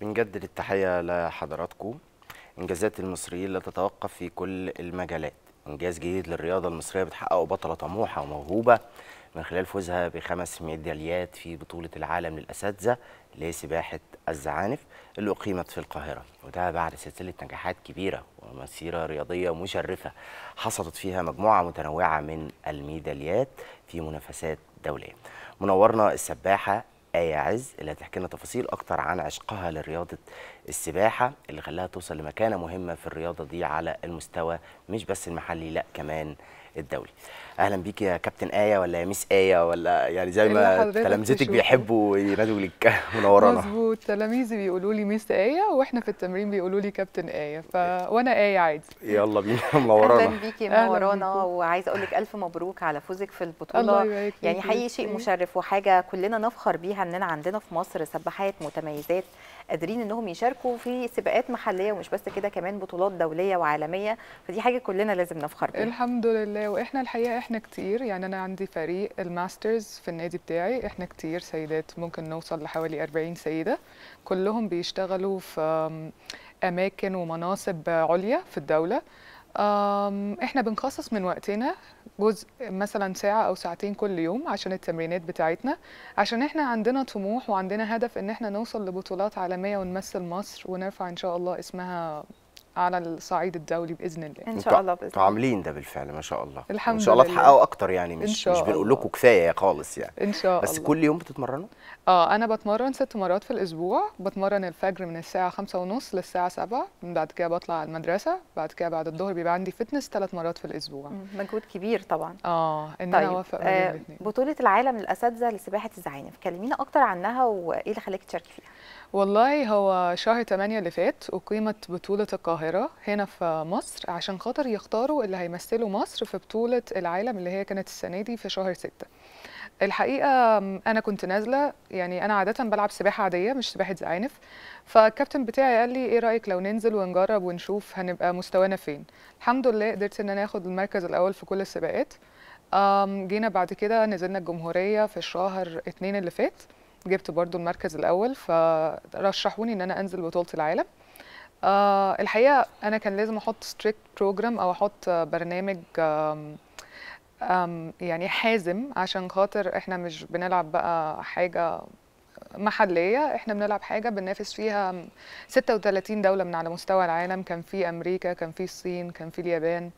بنجدد التحية لحضراتكم إنجازات المصريين لا تتوقف في كل المجالات إنجاز جديد للرياضة المصرية بتحققه بطلة طموحة وموهوبة من خلال فوزها بخمس ميداليات في بطولة العالم للأساتذة لسباحة الزعانف اللي أقيمت في القاهرة وده بعد سلسلة نجاحات كبيرة ومسيرة رياضية مشرفة حصلت فيها مجموعة متنوعة من الميداليات في منافسات دولية منورنا السباحة آية عز اللي هتحكي لنا تفاصيل أكتر عن عشقها لرياضة السباحة اللي خلاها توصل لمكانة مهمة في الرياضة دي على المستوى مش بس المحلي لا كمان الدولي اهلا بيك يا كابتن ايه ولا يا ميس ايه ولا يعني زي ما تلامذتك بيحبوا ينادوا لك منورانا مظبوط تلاميذي بيقولوا لي ميس ايه واحنا في التمرين بيقولوا لي كابتن ايه ف... وانا ايه عادي يلا بينا منورانا اهلا بيكي منورانا وعايزه اقول لك الف مبروك على فوزك في البطوله الله يعني حقيقي شيء مشرف وحاجه كلنا نفخر بيها اننا عندنا في مصر سباحات متميزات قادرين انهم يشاركوا في سباقات محليه ومش بس كده كمان بطولات دوليه وعالميه فدي حاجه كلنا لازم نفخر بيها الحمد لله واحنا الحقيقه احنا كتير يعني انا عندي فريق الماسترز في النادي بتاعي احنا كتير سيدات ممكن نوصل لحوالي 40 سيده كلهم بيشتغلوا في اماكن ومناصب عليا في الدوله احنا بنخصص من وقتنا جزء مثلا ساعة أو ساعتين كل يوم عشان التمرينات بتاعتنا عشان احنا عندنا طموح وعندنا هدف ان احنا نوصل لبطولات عالمية ونمثل مصر ونرفع ان شاء الله اسمها على الصعيد الدولي باذن الله ان شاء الله باذن الله عاملين ده بالفعل ما شاء الله الحمد لله ان شاء الله تحققوا اكتر يعني مش مش بنقول لكم كفايه خالص يعني ان شاء بس الله بس كل يوم بتتمرنوا اه انا بتمرن ست مرات في الاسبوع بتمرن الفجر من الساعه خمسة ونص للساعه 7 بعد كده بطلع على المدرسه بعد كده بعد الظهر بيبقى عندي فتنس ثلاث مرات في الاسبوع مجهود كبير طبعا اه ان طيب. انا اوفق آه بطوله العالم للاساتذه لسباحه الزعانف كلمينا اكتر عنها وايه اللي خلاكي تشاركي فيها والله هو شهر 8 اللي فات أقيمت بطولة القاهرة هنا في مصر عشان خاطر يختاروا اللي هيمثلوا مصر في بطولة العالم اللي هي كانت السنة دي في شهر 6 الحقيقة أنا كنت نازلة يعني أنا عادة بلعب سباحة عادية مش سباحة زعانف فالكابتن بتاعي قال لي إيه رأيك لو ننزل ونجرب ونشوف هنبقى مستوانا فين الحمد لله قدرت إن أنا آخد المركز الأول في كل السباقات جينا بعد كده نزلنا الجمهورية في شهر اتنين اللي فات جبت برضو المركز الأول فرشحوني إن أنا أنزل بطولة العالم آه الحقيقة أنا كان لازم أحط ستريكت بروجرام أو أحط برنامج آم آم يعني حازم عشان خاطر إحنا مش بنلعب بقى حاجة محلية احنا بنلعب حاجة بننافس فيها 36 دولة من على مستوى العالم كان في أمريكا كان في الصين كان في اليابان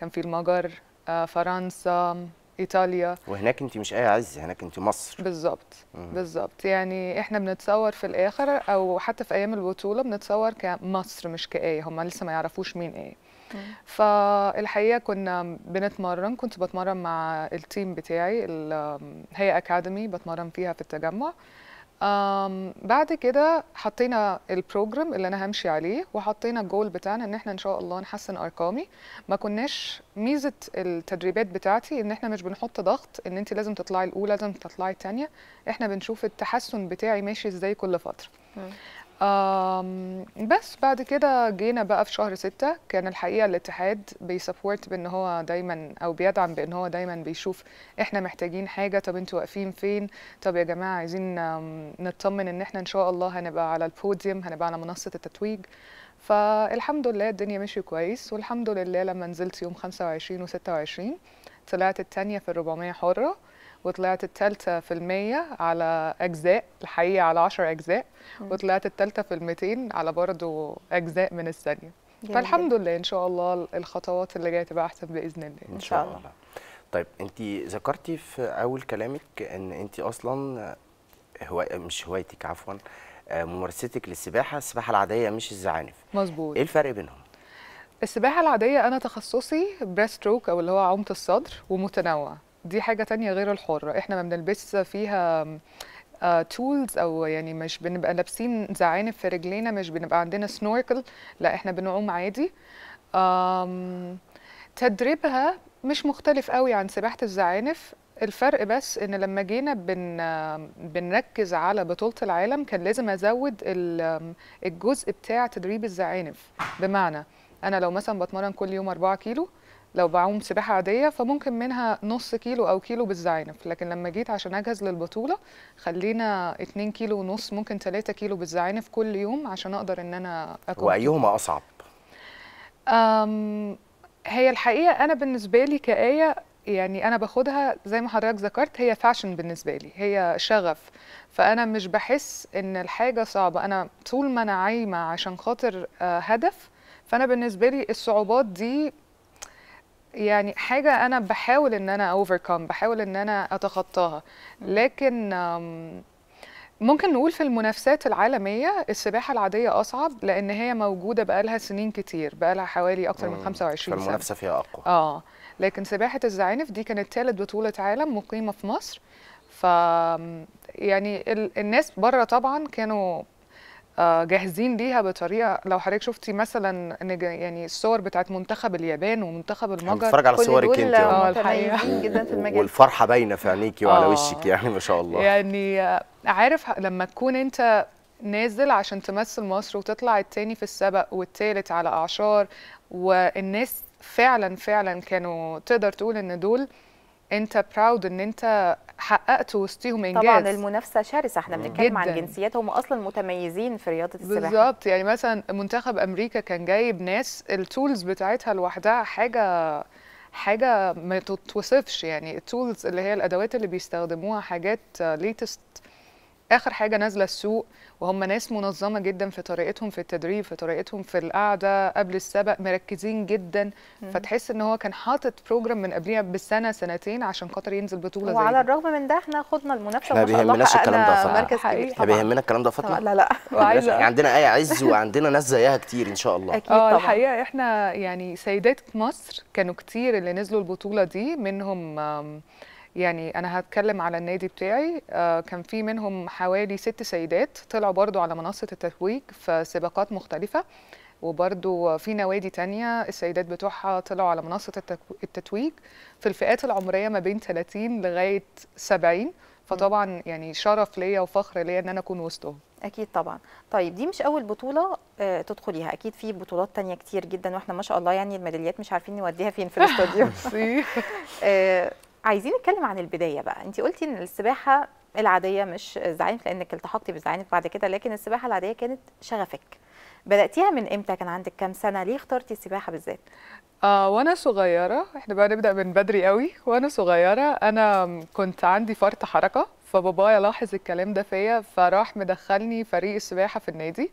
كان في المجر آه، فرنسا ايطاليا وهناك انت مش اي عز هناك انت مصر بالظبط بالظبط يعني احنا بنتصور في الاخر او حتى في ايام البطوله بنتصور كمصر مش كايه هم لسه ما يعرفوش مين ايه فالحقيقه كنا بنتمرن كنت بتمرن مع التيم بتاعي هي اكاديمي بتمرن فيها في التجمع بعد كده حطينا البروجرام اللي انا همشي عليه وحطينا الجول بتاعنا ان احنا ان شاء الله نحسن ارقامي ما كناش ميزه التدريبات بتاعتي ان احنا مش بنحط ضغط ان انت لازم تطلعي الاولى لازم تطلعي الثانيه احنا بنشوف التحسن بتاعي ماشي ازاي كل فتره بس بعد كده جينا بقى في شهر ستة كان الحقيقة الاتحاد بيسبورت بان هو دايما او بيدعم بان هو دايما بيشوف احنا محتاجين حاجة طب انتوا واقفين فين طب يا جماعة عايزين نطمن ان احنا ان شاء الله هنبقى على البوديوم هنبقى على منصة التتويج فالحمد لله الدنيا مشي كويس والحمد لله لما نزلت يوم 25 و 26 طلعت التانية في الربعمية حرة وطلعت الثالثه في المية على اجزاء الحقيقه على 10 اجزاء وطلعت الثالثه في المتين على برضه اجزاء من الثانيه فالحمد لله ان شاء الله الخطوات اللي جايه تبقى احسن باذن الله ان شاء الله طيب انت ذكرتي في اول كلامك ان انت اصلا هو مش هوايتك عفوا آه، ممارستك للسباحه السباحه العاديه مش الزعانف مظبوط ايه الفرق بينهم السباحه العاديه انا تخصصي بريست ستروك او اللي هو عمت الصدر ومتنوع دي حاجه تانية غير الحره احنا ما بنلبسش فيها تولز آه، او يعني مش بنبقى لابسين زعانف في رجلينا مش بنبقى عندنا سنوركل لا احنا بنعوم عادي تدريبها مش مختلف قوي عن سباحه الزعانف الفرق بس ان لما جينا بن بنركز على بطوله العالم كان لازم ازود الجزء بتاع تدريب الزعانف بمعنى انا لو مثلا بتمرن كل يوم 4 كيلو لو بعوم سباحة عادية فممكن منها نص كيلو أو كيلو بالزعانف لكن لما جيت عشان أجهز للبطولة خلينا 2 كيلو ونص ممكن 3 كيلو بالزعانف كل يوم عشان أقدر إن أنا أكون وأيهما أصعب؟ أم هي الحقيقة أنا بالنسبة لي كآية يعني أنا باخدها زي ما حضرتك ذكرت هي فاشن بالنسبة لي هي شغف فأنا مش بحس إن الحاجة صعبة أنا طول ما أنا عايمة عشان خاطر آه، هدف فأنا بالنسبة لي الصعوبات دي يعني حاجة أنا بحاول إن أنا أوفركم بحاول إن أنا أتخطاها لكن ممكن نقول في المنافسات العالمية السباحة العادية أصعب لأن هي موجودة بقالها سنين كتير بقالها حوالي أكتر من 25 سنة فالمنافسة فيها أقوى آه لكن سباحة الزعانف دي كانت ثالث بطولة عالم مقيمة في مصر ف يعني ال... الناس بره طبعا كانوا آه، جاهزين ليها بطريقه لو حضرتك شفتي مثلا ان يعني الصور بتاعت منتخب اليابان ومنتخب المجر بتفرج على صورك انت اه الحقيقه جدا في المجال والفرحه باينه في عينيكي وعلى آه. وشك يعني ما شاء الله يعني آه، عارف لما تكون انت نازل عشان تمثل مصر وتطلع التاني في السبق والتالت على اعشار والناس فعلا فعلا كانوا تقدر تقول ان دول انت براود ان انت حققت وسطيهم انجاز طبعا المنافسه شرسه احنا بنتكلم عن جنسيات هم اصلا متميزين في رياضه السباحه بالظبط يعني مثلا منتخب امريكا كان جايب ناس التولز بتاعتها لوحدها حاجه حاجه ما تتوصفش يعني التولز اللي هي الادوات اللي بيستخدموها حاجات ليتست اخر حاجه نازله السوق وهم ناس منظمه جدا في طريقتهم في التدريب في طريقتهم في القعده قبل السبق مركزين جدا فتحس ان هو كان حاطط بروجرام من قبليها بسنه سنتين عشان خاطر ينزل بطوله وعلى الرغم من ده احنا خدنا المنافسه ما بيهمناش الكلام ده فاطمه مركز كبير ما بيهمنا الكلام ده فاطمه لا لا وعايزه عندنا اي عز وعندنا ناس زيها كتير ان شاء الله اكيد طبعا الحقيقه احنا يعني سيدات مصر كانوا كتير اللي نزلوا البطوله دي منهم يعني انا هتكلم على النادي بتاعي آه كان في منهم حوالي ست سيدات طلعوا برضو على منصه التتويج في سباقات مختلفه وبرضو في نوادي تانية السيدات بتوعها طلعوا على منصة التتويج في الفئات العمرية ما بين 30 لغاية 70 فطبعا يعني شرف ليا وفخر ليا ان انا اكون وسطهم اكيد طبعا طيب دي مش اول بطوله آه، تدخليها اكيد في بطولات تانية كتير جدا واحنا ما شاء الله يعني الميداليات مش عارفين نوديها فين في الاستوديو عايزين نتكلم عن البدايه بقى انت قلتي ان السباحه العاديه مش الزعانف لانك التحقتي بالزعانف بعد كده لكن السباحه العاديه كانت شغفك بداتيها من امتى كان عندك كام سنه ليه اخترتي السباحه بالذات آه وانا صغيره احنا بقى نبدا من بدري قوي وانا صغيره انا كنت عندي فرط حركه فبابايا لاحظ الكلام ده فيا فراح مدخلني فريق السباحه في النادي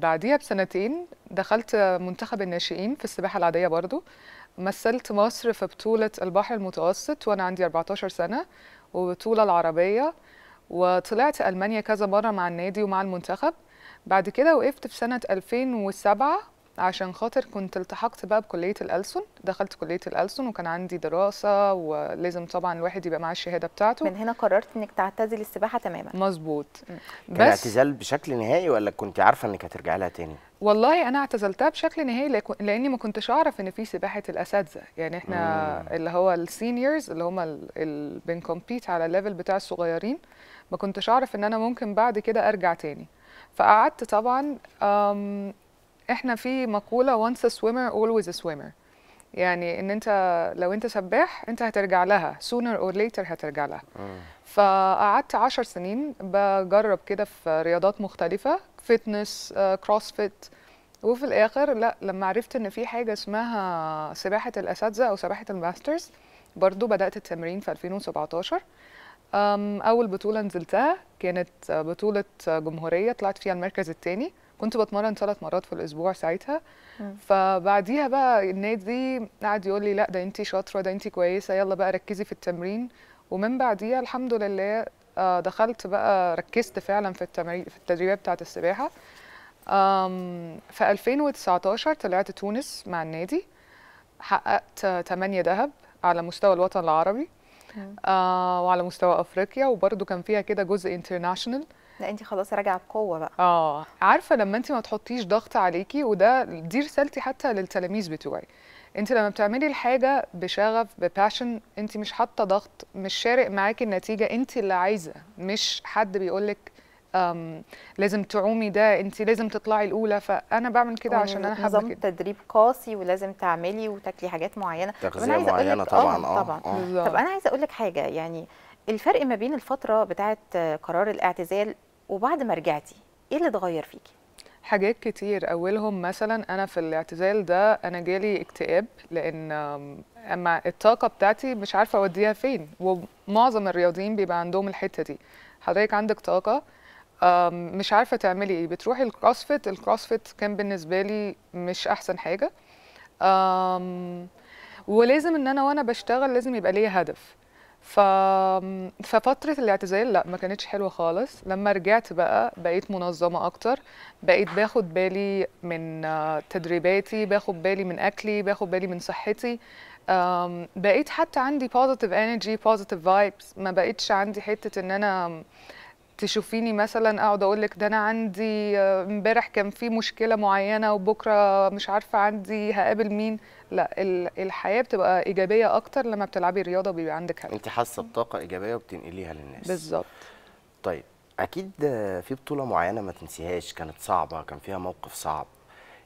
بعديها بسنتين دخلت منتخب الناشئين في السباحه العاديه برضو مثلت مصر في بطولة البحر المتوسط وأنا عندي 14 سنة وبطولة العربية وطلعت ألمانيا كذا مرة مع النادي ومع المنتخب بعد كده وقفت في سنة 2007 عشان خاطر كنت التحقت بقى بكليه الألسن دخلت كليه الألسن وكان عندي دراسه ولازم طبعا الواحد يبقى معاه الشهاده بتاعته من هنا قررت انك تعتزل السباحه تماما مظبوط بس كان اعتزال بشكل نهائي ولا كنت عارفه انك هترجعي لها تاني والله انا اعتزلتها بشكل نهائي لاني ما كنتش اعرف ان في سباحه الاساتذه يعني احنا مم. اللي هو السينيورز اللي هم اللي بنكمبيت على الليفل بتاع الصغيرين ما كنتش اعرف ان انا ممكن بعد كده ارجع تاني فقعدت طبعا احنا في مقوله once a swimmer always a swimmer يعني ان انت لو انت سباح انت هترجع لها sooner or later هترجع لها آه. فقعدت عشر سنين بجرب كده في رياضات مختلفه فتنس كروسفيت آه، وفي الاخر لا لما عرفت ان في حاجه اسمها سباحه الاساتذه او سباحه الماسترز برضو بدات التمرين في 2017 اول بطوله نزلتها كانت بطوله جمهوريه طلعت فيها المركز الثاني كنت بتمرن ثلاث مرات في الاسبوع ساعتها فبعديها بقى النادي قعد يقول لي لا ده انت شاطره ده انت كويسه يلا بقى ركزي في التمرين ومن بعديها الحمد لله آه، دخلت بقى ركزت فعلا في التمرين في التدريبات بتاعه السباحه في 2019 طلعت تونس مع النادي حققت 8 ذهب على مستوى الوطن العربي آه وعلى مستوى افريقيا وبرده كان فيها كده جزء انترناشونال لا انت خلاص راجعه بقوه بقى اه عارفه لما انت ما تحطيش ضغط عليكي وده دي رسالتي حتى للتلاميذ بتوعي انت لما بتعملي الحاجه بشغف بباشن انت مش حاطه ضغط مش شارق معاكي النتيجه انت اللي عايزه مش حد بيقول لك لازم تعومي ده انت لازم تطلعي الاولى فانا بعمل كده عشان انا حابه كده تدريب قاسي ولازم تعملي وتاكلي حاجات معينه تغذيه معينه طبعا اه, آه، طبعا آه. طب انا عايزه اقول لك حاجه يعني الفرق ما بين الفتره بتاعه قرار الاعتزال وبعد ما رجعتي ايه اللي اتغير فيكي حاجات كتير اولهم مثلا انا في الاعتزال ده انا جالي اكتئاب لان اما الطاقه بتاعتي مش عارفه اوديها فين ومعظم الرياضيين بيبقى عندهم الحته دي حضرتك عندك طاقه مش عارفه تعملي ايه بتروحي الكروسفيت الكروسفيت كان بالنسبه لي مش احسن حاجه ولازم ان انا وانا بشتغل لازم يبقى ليا هدف ف... ففترة الاعتزال لا ما كانتش حلوة خالص لما رجعت بقى بقيت منظمة أكتر بقيت باخد بالي من تدريباتي باخد بالي من أكلي باخد بالي من صحتي بقيت حتى عندي positive energy positive vibes ما بقيتش عندي حتة إن أنا تشوفيني مثلا اقعد اقول لك ده انا عندي آه، امبارح كان في مشكله معينه وبكره مش عارفه عندي هقابل مين لا الحياه بتبقى ايجابيه اكتر لما بتلعبي رياضه وبيبقى عندك هدف انت حاسه بطاقه ايجابيه وبتنقليها للناس بالظبط طيب اكيد في بطوله معينه ما تنسيهاش كانت صعبه كان فيها موقف صعب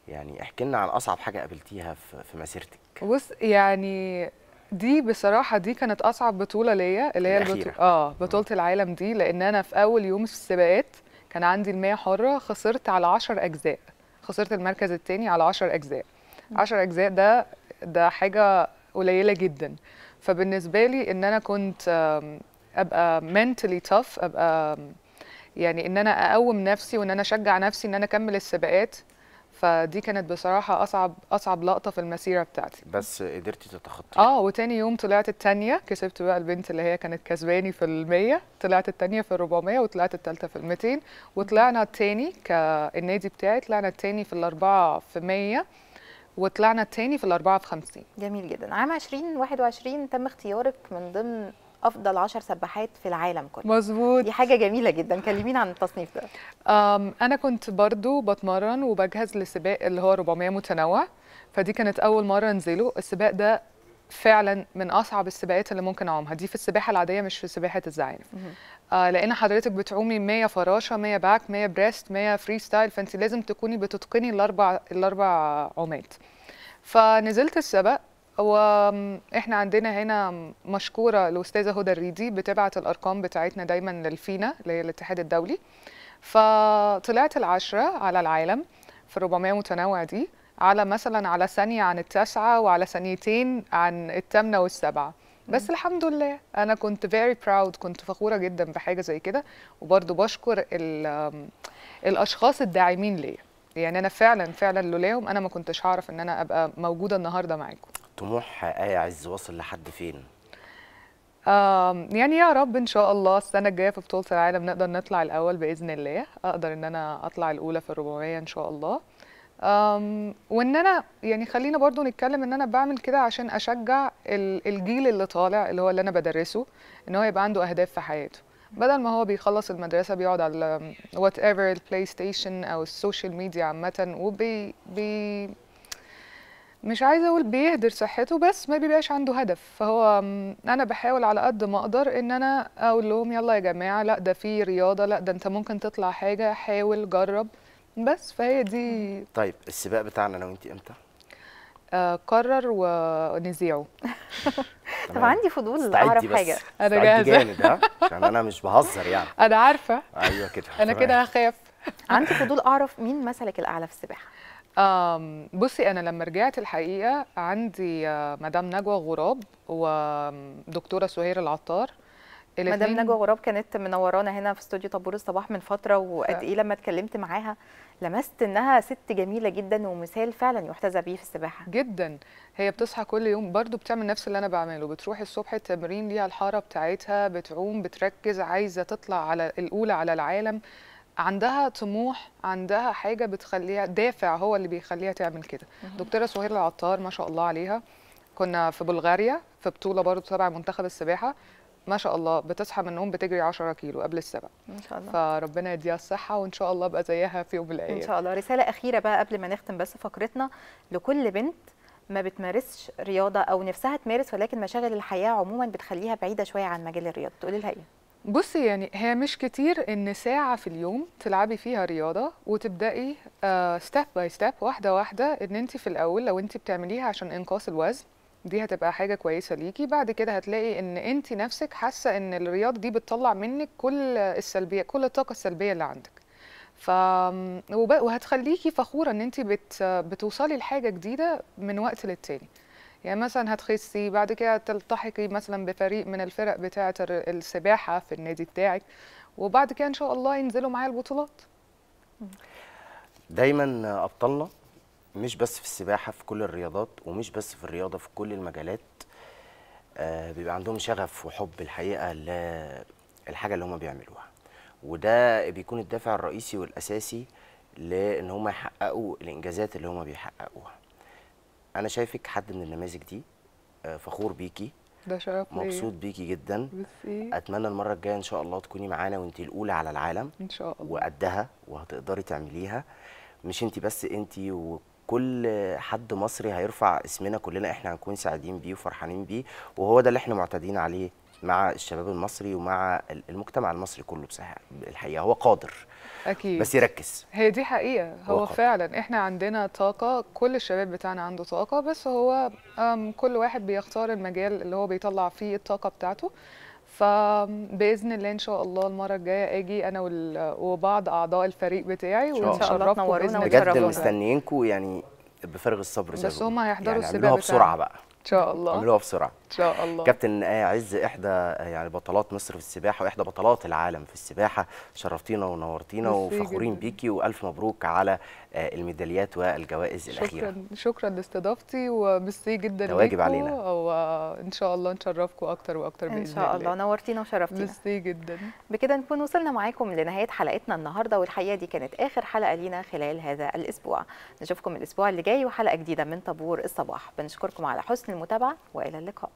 يعني احكي لنا عن اصعب حاجه قابلتيها في مسيرتك بص يعني دي بصراحه دي كانت اصعب بطوله ليا اللي هي البطوله اه بطوله العالم دي لان انا في اول يوم في السباقات كان عندي المية حره خسرت على 10 اجزاء خسرت المركز الثاني على 10 اجزاء 10 اجزاء ده ده حاجه قليله جدا فبالنسبه لي ان انا كنت ابقى mentally tough ابقى يعني ان انا اقوم نفسي وان انا اشجع نفسي ان انا اكمل السباقات فدي كانت بصراحه اصعب اصعب لقطه في المسيره بتاعتي بس قدرتي تتخطي اه وتاني يوم طلعت الثانيه كسبت بقى البنت اللي هي كانت كسباني في ال100 طلعت الثانيه في ال400 وطلعت الثالثه في ال200 وطلعنا الثاني كالنادي بتاعي طلعنا الثاني في الاربعه في 100 وطلعنا الثاني في الاربعه في 50 جميل جدا عام 2021 تم اختيارك من ضمن افضل 10 سباحات في العالم كله مظبوط دي حاجه جميله جدا كلمينا عن التصنيف ده انا كنت برضو بتمرن وبجهز لسباق اللي هو 400 متنوع فدي كانت اول مره انزله السباق ده فعلا من اصعب السباقات اللي ممكن اعومها دي في السباحه العاديه مش في سباحه الزعانف آه لان حضرتك بتعومي 100 فراشه 100 باك 100 بريست 100 فري ستايل فانت لازم تكوني بتتقني الاربع الاربع عومات فنزلت السباق واحنا عندنا هنا مشكوره الاستاذه هدى الريدي بتبعت الارقام بتاعتنا دايما للفينا اللي هي الاتحاد الدولي فطلعت العشره على العالم في 400 متنوع دي على مثلا على ثانيه عن التاسعه وعلى ثانيتين عن الثامنه والسبعه بس الحمد لله انا كنت فيري براود كنت فخوره جدا بحاجه زي كده وبرضه بشكر الاشخاص الداعمين ليا يعني انا فعلا فعلا لولاهم انا ما كنتش هعرف ان انا ابقى موجوده النهارده معاكم طموح آية عز واصل لحد فين؟ يعني يا رب ان شاء الله السنه الجايه في بطوله العالم نقدر نطلع الاول باذن الله اقدر ان انا اطلع الاولى في الربعيه ان شاء الله وان انا يعني خلينا برضو نتكلم ان انا بعمل كده عشان اشجع الجيل اللي طالع اللي هو اللي انا بدرسه ان هو يبقى عنده اهداف في حياته بدل ما هو بيخلص المدرسه بيقعد على وات ايفر البلاي ستيشن او السوشيال ميديا عامه وبي مش عايزه اقول بيهدر صحته بس ما بيبقاش عنده هدف فهو انا بحاول على قد ما اقدر ان انا اقول لهم يلا يا جماعه لا ده في رياضه لا ده انت ممكن تطلع حاجه حاول جرب بس فهي دي طيب السباق بتاعنا انا أنت امتى آه قرر ونذيعه طب عندي فضول اعرف حاجه انا جاهزه جامد ها عشان انا مش بهزر يعني انا عارفه ايوه كده انا كده هخاف عندي فضول اعرف مين مثلك الاعلى في السباحه بصي أنا لما رجعت الحقيقة عندي آه، مدام نجوى غراب ودكتورة سهير العطار مدام نجوى غراب كانت منورانا هنا في استوديو طابور الصباح من فتره وقد ايه لما اتكلمت معاها لمست انها ست جميله جدا ومثال فعلا يحتذى به في السباحه جدا هي بتصحى كل يوم برضو بتعمل نفس اللي انا بعمله بتروح الصبح التمرين ليها الحاره بتاعتها بتعوم بتركز عايزه تطلع على الاولى على العالم عندها طموح عندها حاجه بتخليها دافع هو اللي بيخليها تعمل كده دكتوره سهير العطار ما شاء الله عليها كنا في بلغاريا في بطوله برضو تبع منتخب السباحه ما شاء الله بتصحى من النوم بتجري 10 كيلو قبل السبع ان شاء الله فربنا يديها الصحه وان شاء الله ابقى زيها في يوم من الايام ان شاء الله رساله اخيره بقى قبل ما نختم بس فقرتنا لكل بنت ما بتمارسش رياضه او نفسها تمارس ولكن مشاغل الحياه عموما بتخليها بعيده شويه عن مجال الرياضه تقولي لها ايه بصي يعني هي مش كتير ان ساعة في اليوم تلعبي فيها رياضة وتبدأي ستيب باي ستيب واحدة واحدة ان انت في الاول لو انت بتعمليها عشان انقاص الوزن دي هتبقى حاجة كويسة ليكي بعد كده هتلاقي ان انت نفسك حاسة ان الرياضة دي بتطلع منك كل السلبية كل الطاقة السلبية اللي عندك ف وهتخليكي فخورة ان انت بت... بتوصلي لحاجة جديدة من وقت للتاني يعني مثلا هتخسي بعد كده تلتحقي مثلا بفريق من الفرق بتاعه السباحه في النادي بتاعك وبعد كده ان شاء الله ينزلوا معايا البطولات دايما ابطالنا مش بس في السباحه في كل الرياضات ومش بس في الرياضه في كل المجالات آه، بيبقى عندهم شغف وحب الحقيقه للحاجه اللي هم بيعملوها وده بيكون الدافع الرئيسي والاساسي لان هم يحققوا الانجازات اللي هم بيحققوها انا شايفك حد من النماذج دي آه، فخور بيكي ده شرف مبسوط بيكي جدا بسي. اتمنى المره الجايه ان شاء الله تكوني معانا وانت الاولى على العالم ان شاء الله وقدها وهتقدري تعمليها مش انت بس انت وكل حد مصري هيرفع اسمنا كلنا احنا هنكون سعيدين بيه وفرحانين بيه وهو ده اللي احنا معتادين عليه مع الشباب المصري ومع المجتمع المصري كله بصحة الحقيقه هو قادر اكيد بس يركز هي دي حقيقه هو, هو فعلا احنا عندنا طاقه كل الشباب بتاعنا عنده طاقه بس هو كل واحد بيختار المجال اللي هو بيطلع فيه الطاقه بتاعته فباذن الله ان شاء الله المره الجايه اجي انا وبعض اعضاء الفريق بتاعي وإن شاء الله بجد مستنيينكم يعني بفارغ الصبر بس هم هيحضروا يعني السباق بسرعه بقى ان شاء الله عملوها بسرعه ان شاء الله كابتن آه، عز احدى آه، يعني بطلات مصر في السباحه واحدى بطلات العالم في السباحه شرفتينا ونورتينا وفخورين بيكي والف مبروك على آه، الميداليات والجوائز شكرا الاخيره شكرا شكرا لاستضافتي وميرسي جدا ده واجب علينا وان شاء الله نشرفكم اكتر واكتر باذن الله ان شاء الله نورتينا وشرفتينا ميرسي جدا بكده نكون وصلنا معاكم لنهايه حلقتنا النهارده والحقيقه دي كانت اخر حلقه لينا خلال هذا الاسبوع نشوفكم الاسبوع اللي جاي وحلقه جديده من طابور الصباح بنشكركم على حسن المتابعه والى اللقاء